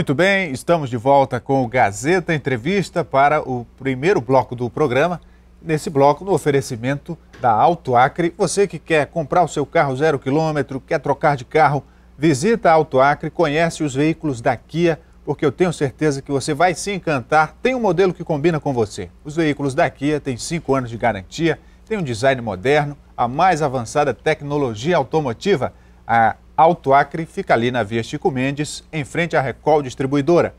Muito bem, estamos de volta com o Gazeta Entrevista para o primeiro bloco do programa. Nesse bloco, no oferecimento da Auto Acre, você que quer comprar o seu carro zero quilômetro, quer trocar de carro, visita a Auto Acre, conhece os veículos da Kia, porque eu tenho certeza que você vai se encantar. Tem um modelo que combina com você. Os veículos da Kia têm cinco anos de garantia, tem um design moderno, a mais avançada tecnologia automotiva. A Alto Acre fica ali na Via Chico Mendes, em frente à Recol Distribuidora.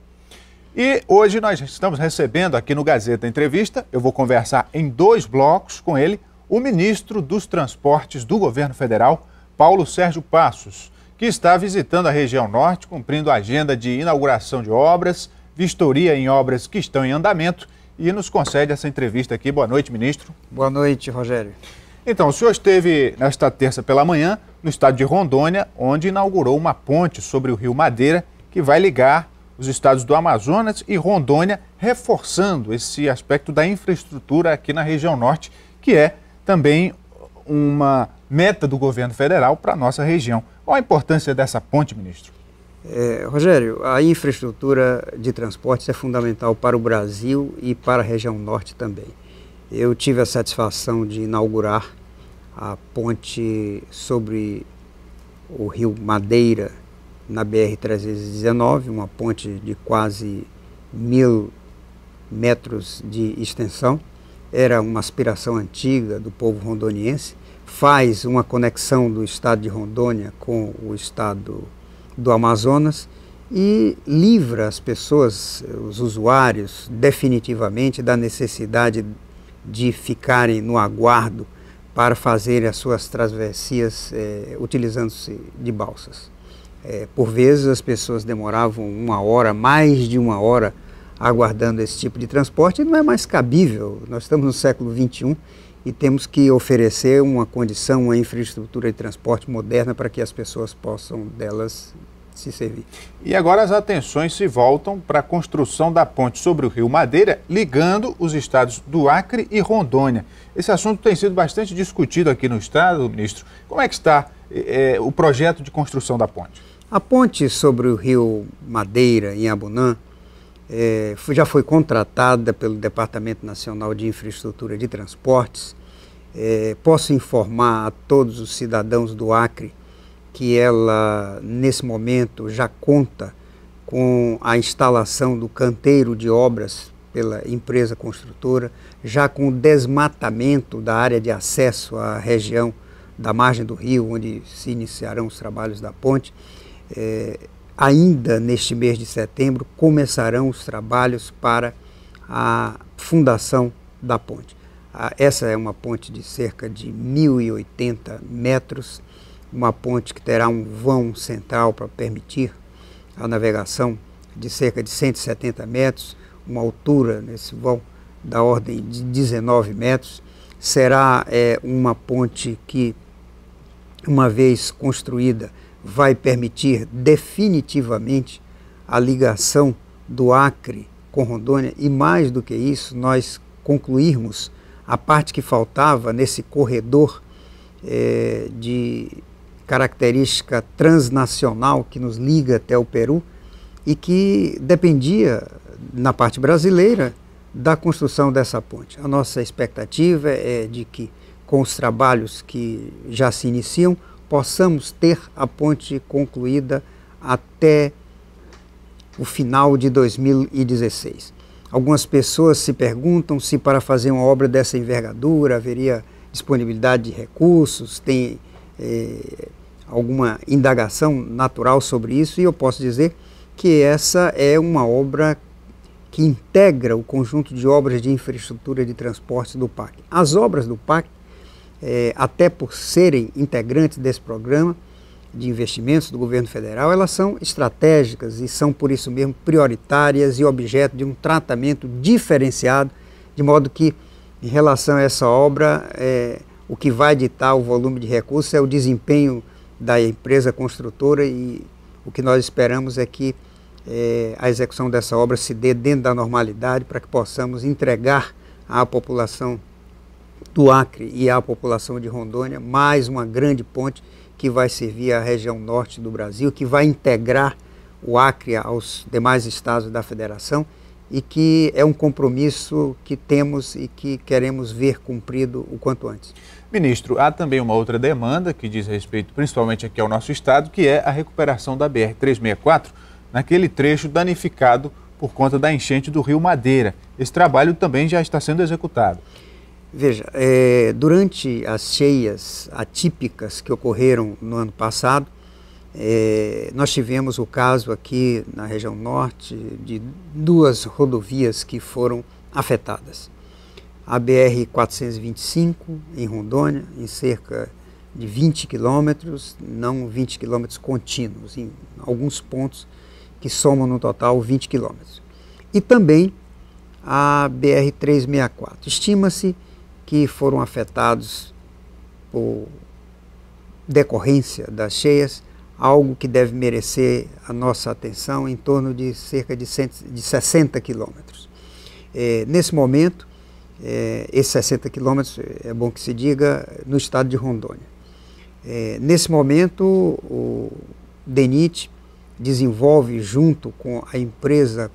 E hoje nós estamos recebendo aqui no Gazeta Entrevista, eu vou conversar em dois blocos com ele, o ministro dos Transportes do governo federal, Paulo Sérgio Passos, que está visitando a região norte, cumprindo a agenda de inauguração de obras, vistoria em obras que estão em andamento e nos concede essa entrevista aqui. Boa noite, ministro. Boa noite, Rogério. Então, o senhor esteve nesta terça pela manhã no estado de Rondônia, onde inaugurou uma ponte sobre o rio Madeira que vai ligar os estados do Amazonas e Rondônia, reforçando esse aspecto da infraestrutura aqui na região norte, que é também uma meta do governo federal para a nossa região. Qual a importância dessa ponte, ministro? É, Rogério, a infraestrutura de transportes é fundamental para o Brasil e para a região norte também. Eu tive a satisfação de inaugurar a ponte sobre o rio Madeira na BR-319, uma ponte de quase mil metros de extensão. Era uma aspiração antiga do povo rondoniense. Faz uma conexão do estado de Rondônia com o estado do Amazonas e livra as pessoas, os usuários, definitivamente da necessidade de ficarem no aguardo para fazerem as suas travessias é, utilizando-se de balsas. É, por vezes as pessoas demoravam uma hora, mais de uma hora, aguardando esse tipo de transporte e não é mais cabível. Nós estamos no século XXI e temos que oferecer uma condição, uma infraestrutura de transporte moderna para que as pessoas possam delas se servir. E agora as atenções se voltam para a construção da ponte sobre o Rio Madeira, ligando os estados do Acre e Rondônia. Esse assunto tem sido bastante discutido aqui no estado, ministro. Como é que está é, o projeto de construção da ponte? A ponte sobre o Rio Madeira, em Abunã, é, já foi contratada pelo Departamento Nacional de Infraestrutura de Transportes. É, posso informar a todos os cidadãos do Acre que ela, nesse momento, já conta com a instalação do canteiro de obras pela empresa construtora, já com o desmatamento da área de acesso à região da margem do rio, onde se iniciarão os trabalhos da ponte. É, ainda neste mês de setembro, começarão os trabalhos para a fundação da ponte. essa é uma ponte de cerca de 1.080 metros uma ponte que terá um vão central para permitir a navegação de cerca de 170 metros, uma altura nesse vão da ordem de 19 metros. Será é, uma ponte que, uma vez construída, vai permitir definitivamente a ligação do Acre com Rondônia e, mais do que isso, nós concluirmos a parte que faltava nesse corredor é, de característica transnacional que nos liga até o Peru e que dependia, na parte brasileira, da construção dessa ponte. A nossa expectativa é de que, com os trabalhos que já se iniciam, possamos ter a ponte concluída até o final de 2016. Algumas pessoas se perguntam se para fazer uma obra dessa envergadura haveria disponibilidade de recursos, tem eh, alguma indagação natural sobre isso, e eu posso dizer que essa é uma obra que integra o conjunto de obras de infraestrutura de transporte do PAC. As obras do PAC, é, até por serem integrantes desse programa de investimentos do governo federal, elas são estratégicas e são, por isso mesmo, prioritárias e objeto de um tratamento diferenciado, de modo que, em relação a essa obra, é, o que vai ditar o volume de recursos é o desempenho da empresa construtora e o que nós esperamos é que eh, a execução dessa obra se dê dentro da normalidade para que possamos entregar à população do Acre e à população de Rondônia mais uma grande ponte que vai servir à região norte do Brasil, que vai integrar o Acre aos demais estados da federação e que é um compromisso que temos e que queremos ver cumprido o quanto antes. Ministro, há também uma outra demanda que diz respeito principalmente aqui ao nosso estado, que é a recuperação da BR-364 naquele trecho danificado por conta da enchente do Rio Madeira. Esse trabalho também já está sendo executado. Veja, é, durante as cheias atípicas que ocorreram no ano passado, é, nós tivemos o caso aqui na região norte de duas rodovias que foram afetadas. A BR-425 em Rondônia, em cerca de 20 quilômetros, não 20 quilômetros contínuos, em alguns pontos que somam no total 20 quilômetros. E também a BR-364. Estima-se que foram afetados por decorrência das cheias algo que deve merecer a nossa atenção em torno de cerca de, de 60 quilômetros. É, nesse momento, é, esses 60 quilômetros, é bom que se diga, no estado de Rondônia. É, nesse momento, o DENIT desenvolve, junto com a empresa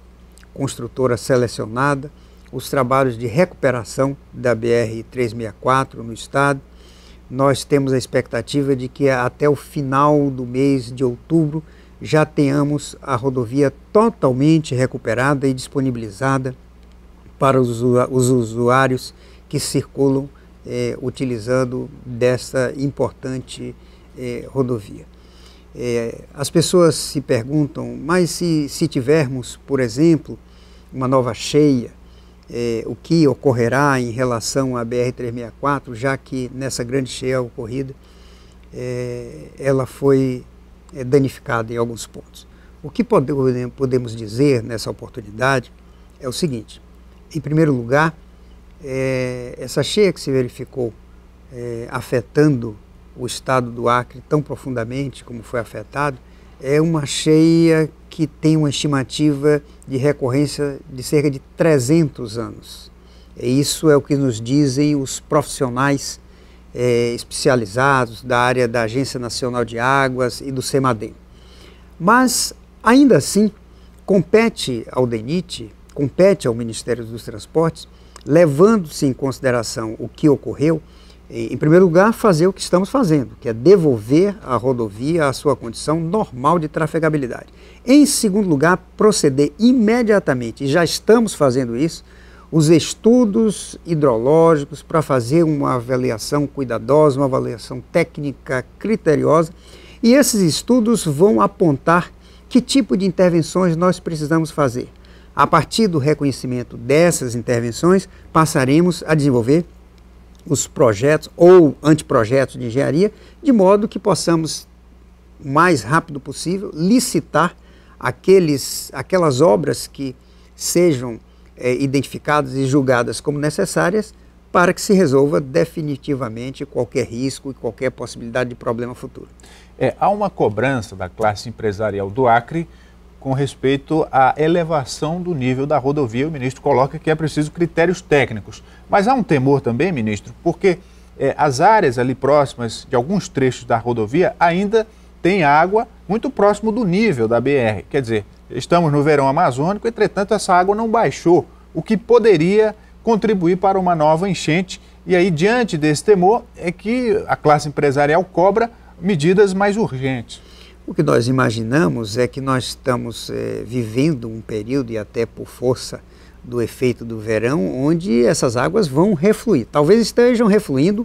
construtora selecionada, os trabalhos de recuperação da BR-364 no estado, nós temos a expectativa de que até o final do mês de outubro já tenhamos a rodovia totalmente recuperada e disponibilizada para os usuários que circulam é, utilizando dessa importante é, rodovia. É, as pessoas se perguntam, mas se, se tivermos, por exemplo, uma nova cheia, é, o que ocorrerá em relação à BR-364, já que nessa grande cheia ocorrida é, ela foi é, danificada em alguns pontos. O que pode, podemos dizer nessa oportunidade é o seguinte: em primeiro lugar, é, essa cheia que se verificou é, afetando o estado do Acre tão profundamente como foi afetado, é uma cheia que tem uma estimativa de recorrência de cerca de 300 anos. isso é o que nos dizem os profissionais é, especializados da área da Agência Nacional de Águas e do SEMADEM. Mas, ainda assim, compete ao DENIT, compete ao Ministério dos Transportes, levando-se em consideração o que ocorreu, em primeiro lugar, fazer o que estamos fazendo, que é devolver a rodovia à sua condição normal de trafegabilidade. Em segundo lugar, proceder imediatamente, e já estamos fazendo isso, os estudos hidrológicos para fazer uma avaliação cuidadosa, uma avaliação técnica criteriosa, e esses estudos vão apontar que tipo de intervenções nós precisamos fazer. A partir do reconhecimento dessas intervenções, passaremos a desenvolver os projetos ou anteprojetos de engenharia, de modo que possamos, o mais rápido possível, licitar aqueles, aquelas obras que sejam é, identificadas e julgadas como necessárias para que se resolva definitivamente qualquer risco e qualquer possibilidade de problema futuro. É, há uma cobrança da classe empresarial do Acre com respeito à elevação do nível da rodovia. O ministro coloca que é preciso critérios técnicos. Mas há um temor também, ministro, porque é, as áreas ali próximas de alguns trechos da rodovia ainda têm água muito próximo do nível da BR. Quer dizer, estamos no verão amazônico, entretanto, essa água não baixou, o que poderia contribuir para uma nova enchente. E aí, diante desse temor, é que a classe empresarial cobra medidas mais urgentes. O que nós imaginamos é que nós estamos é, vivendo um período, e até por força do efeito do verão, onde essas águas vão refluir. Talvez estejam refluindo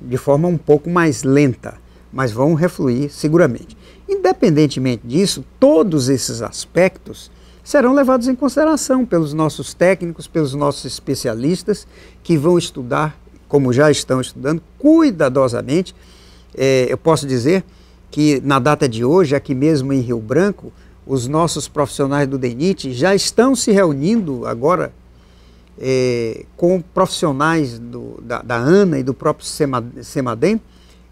de forma um pouco mais lenta, mas vão refluir seguramente. Independentemente disso, todos esses aspectos serão levados em consideração pelos nossos técnicos, pelos nossos especialistas, que vão estudar, como já estão estudando, cuidadosamente. É, eu posso dizer que na data de hoje, aqui mesmo em Rio Branco, os nossos profissionais do DENIT já estão se reunindo agora é, com profissionais do, da, da, ANA e do próprio SEMADEM,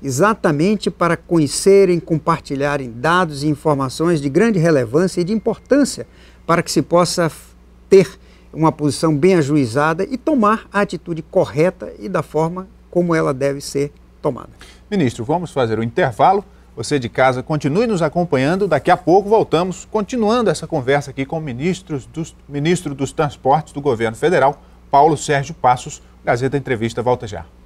exatamente para conhecerem, compartilharem dados e informações de grande relevância e de importância para que se possa ter uma posição bem ajuizada e tomar a atitude correta e da forma como ela deve ser tomada. Ministro, vamos fazer o um intervalo. Você de casa, continue nos acompanhando. Daqui a pouco voltamos, continuando essa conversa aqui com o ministro dos, ministro dos Transportes do Governo Federal, Paulo Sérgio Passos. Gazeta Entrevista volta já.